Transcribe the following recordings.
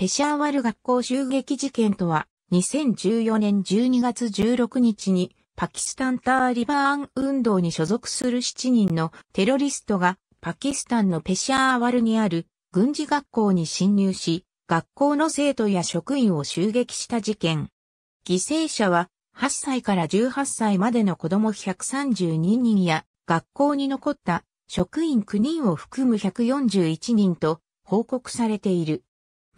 ペシャーワル学校襲撃事件とは、2014年12月16日に、パキスタンターリバーン運動に所属する7人のテロリストが、パキスタンのペシャーワルにある軍事学校に侵入し、学校の生徒や職員を襲撃した事件。犠牲者は8歳から18歳までの子供132人や学校に残った職員9人を含む141人と報告されている。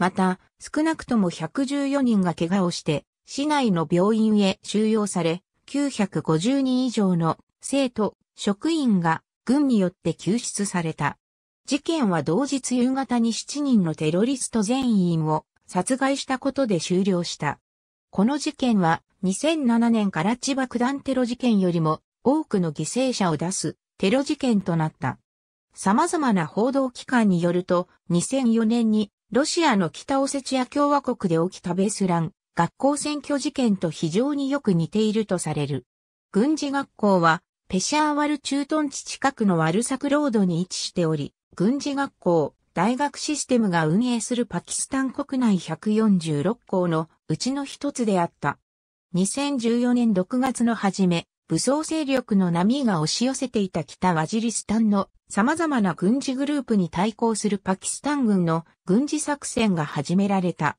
また、少なくとも114人が怪我をして、市内の病院へ収容され、950人以上の生徒、職員が軍によって救出された。事件は同日夕方に7人のテロリスト全員を殺害したことで終了した。この事件は2007年から千葉九段テロ事件よりも多くの犠牲者を出すテロ事件となった。様々な報道機関によると2004年にロシアの北オセチア共和国で起きたベスラン、学校選挙事件と非常によく似ているとされる。軍事学校は、ペシャーワル駐屯地近くのワルサクロードに位置しており、軍事学校、大学システムが運営するパキスタン国内146校のうちの一つであった。2014年6月の初め、武装勢力の波が押し寄せていた北ワジリスタンの様々な軍事グループに対抗するパキスタン軍の軍事作戦が始められた。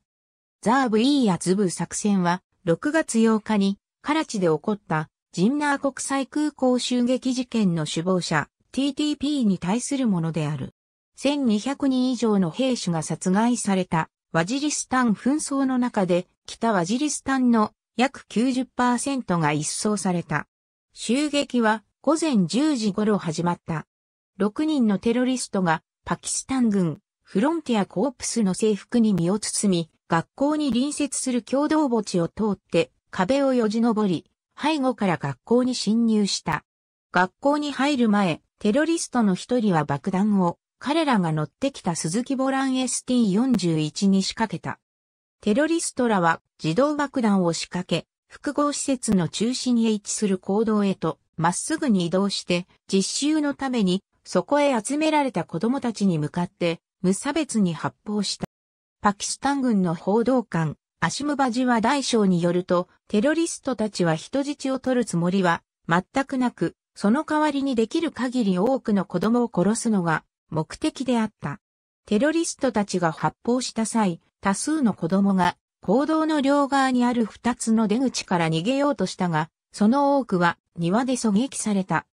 ザーブ・イーアズブ作戦は6月8日にカラチで起こったジンナー国際空港襲撃事件の首謀者 TTP に対するものである。1200人以上の兵士が殺害されたワジリスタン紛争の中で北ワジリスタンの約90%が一掃された。襲撃は午前10時頃始まった。6人のテロリストがパキスタン軍フロンティアコープスの制服に身を包み、学校に隣接する共同墓地を通って壁をよじ登り、背後から学校に侵入した。学校に入る前、テロリストの一人は爆弾を彼らが乗ってきた鈴木ボラン ST41 に仕掛けた。テロリストらは自動爆弾を仕掛け、複合施設の中心に位置する行動へとまっすぐに移動して実習のためにそこへ集められた子供たちに向かって無差別に発砲した。パキスタン軍の報道官アシムバジワ大将によるとテロリストたちは人質を取るつもりは全くなくその代わりにできる限り多くの子供を殺すのが目的であった。テロリストたちが発砲した際、多数の子供が行道の両側にある二つの出口から逃げようとしたが、その多くは庭で狙撃された。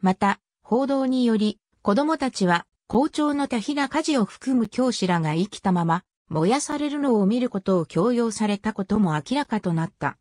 また、報道により、子供たちは校長の田平家事を含む教師らが生きたまま、燃やされるのを見ることを強要されたことも明らかとなった。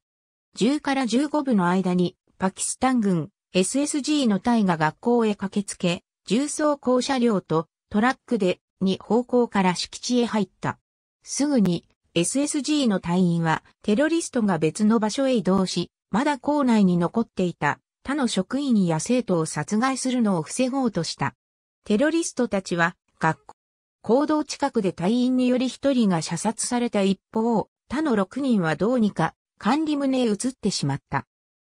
10から15部の間に、パキスタン軍、SSG の隊が学校へ駆けつけ、重装校車両とトラックで2方向から敷地へ入った。すぐに SSG の隊員はテロリストが別の場所へ移動し、まだ校内に残っていた他の職員や生徒を殺害するのを防ごうとした。テロリストたちは学校、行動近くで隊員により一人が射殺された一方、他の6人はどうにか管理棟へ移ってしまった。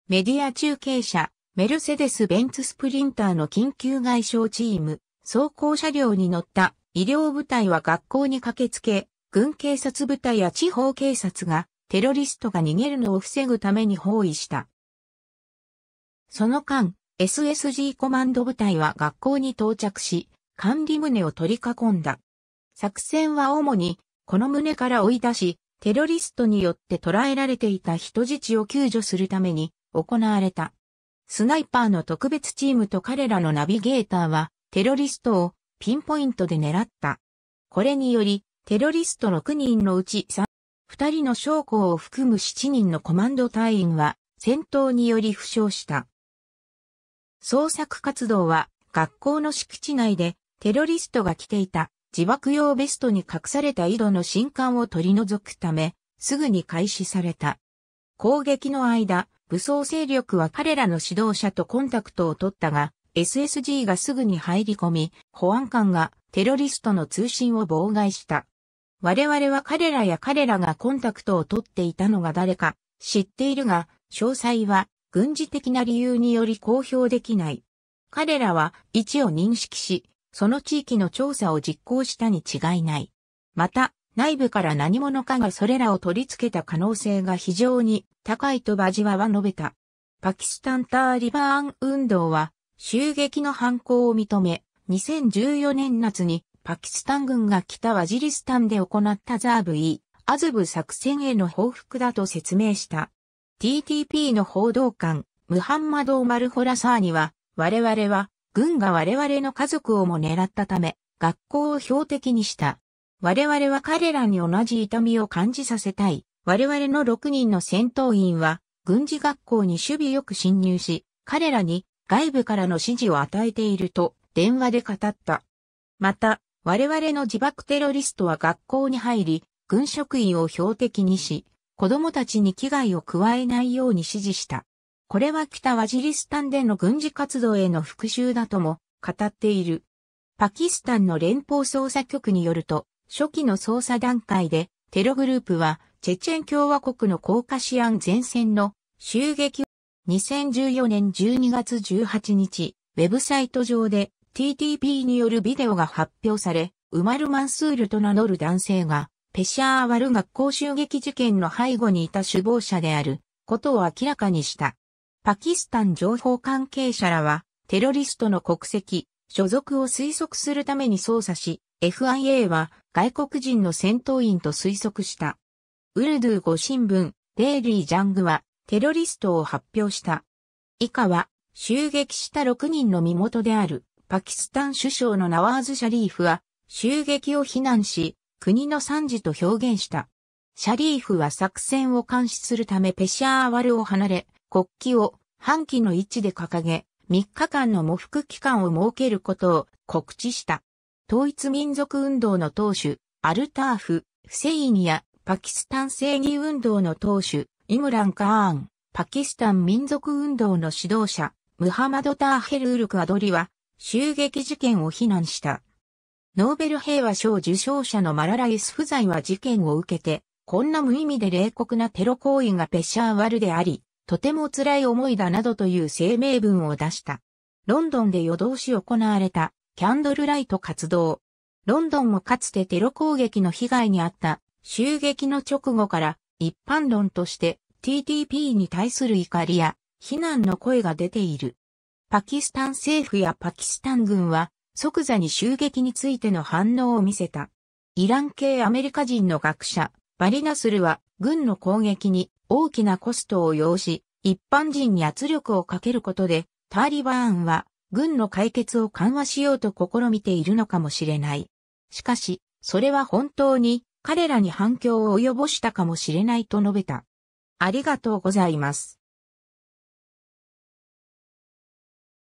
メディア中継車、メルセデス・ベンツ・スプリンターの緊急外傷チーム、走行車両に乗った医療部隊は学校に駆けつけ、軍警察部隊や地方警察がテロリストが逃げるのを防ぐために包囲した。その間、SSG コマンド部隊は学校に到着し、管理棟を取り囲んだ。作戦は主に、この棟から追い出し、テロリストによって捕らえられていた人質を救助するために行われた。スナイパーの特別チームと彼らのナビゲーターは、テロリストをピンポイントで狙った。これにより、テロリスト6人のうち3、2人の将校を含む7人のコマンド隊員は戦闘により負傷した。捜索活動は学校の敷地内でテロリストが着ていた自爆用ベストに隠された井戸の新刊を取り除くため、すぐに開始された。攻撃の間、武装勢力は彼らの指導者とコンタクトを取ったが、SSG がすぐに入り込み、保安官がテロリストの通信を妨害した。我々は彼らや彼らがコンタクトを取っていたのが誰か知っているが、詳細は軍事的な理由により公表できない。彼らは位置を認識し、その地域の調査を実行したに違いない。また、内部から何者かがそれらを取り付けた可能性が非常に高いとバジワは述べた。パキスタンターリバーン運動は襲撃の犯行を認め、2014年夏にパキスタン軍が北ワジリスタンで行ったザーブイ、アズブ作戦への報復だと説明した。TTP の報道官、ムハンマド・オマルホラサーニは、我々は、軍が我々の家族をも狙ったため、学校を標的にした。我々は彼らに同じ痛みを感じさせたい。我々の6人の戦闘員は、軍事学校に守備よく侵入し、彼らに外部からの指示を与えていると電話で語った。また、我々の自爆テロリストは学校に入り、軍職員を標的にし、子供たちに危害を加えないように指示した。これは北ワジリスタンでの軍事活動への復讐だとも語っている。パキスタンの連邦捜査局によると、初期の捜査段階でテログループはチェチェン共和国のコーカシアン前線の襲撃を2014年12月18日、ウェブサイト上で TTP によるビデオが発表され、ウマル・マンスールと名乗る男性が、ペシャーワル学校襲撃事件の背後にいた首謀者であることを明らかにした。パキスタン情報関係者らは、テロリストの国籍、所属を推測するために捜査し、FIA は外国人の戦闘員と推測した。ウルドゥー語新聞、デイリー・ジャングは、テロリストを発表した。以下は、襲撃した6人の身元である。パキスタン首相のナワーズ・シャリーフは、襲撃を非難し、国の惨事と表現した。シャリーフは作戦を監視するためペシャーワルを離れ、国旗を半旗の位置で掲げ、3日間の喪服期間を設けることを告知した。統一民族運動の党首、アルターフ、フセイニやパキスタン正義運動の党首、イムラン・カーン、パキスタン民族運動の指導者、ムハマド・ターヘル・ウルク・アドリは、襲撃事件を非難した。ノーベル平和賞受賞者のマラライス不在は事件を受けて、こんな無意味で冷酷なテロ行為がペシャーワルであり、とても辛い思いだなどという声明文を出した。ロンドンで夜通し行われたキャンドルライト活動。ロンドンもかつてテロ攻撃の被害に遭った襲撃の直後から一般論として TTP に対する怒りや非難の声が出ている。パキスタン政府やパキスタン軍は即座に襲撃についての反応を見せた。イラン系アメリカ人の学者、バリナスルは軍の攻撃に大きなコストを要し、一般人に圧力をかけることで、タリバーンは軍の解決を緩和しようと試みているのかもしれない。しかし、それは本当に彼らに反響を及ぼしたかもしれないと述べた。ありがとうございます。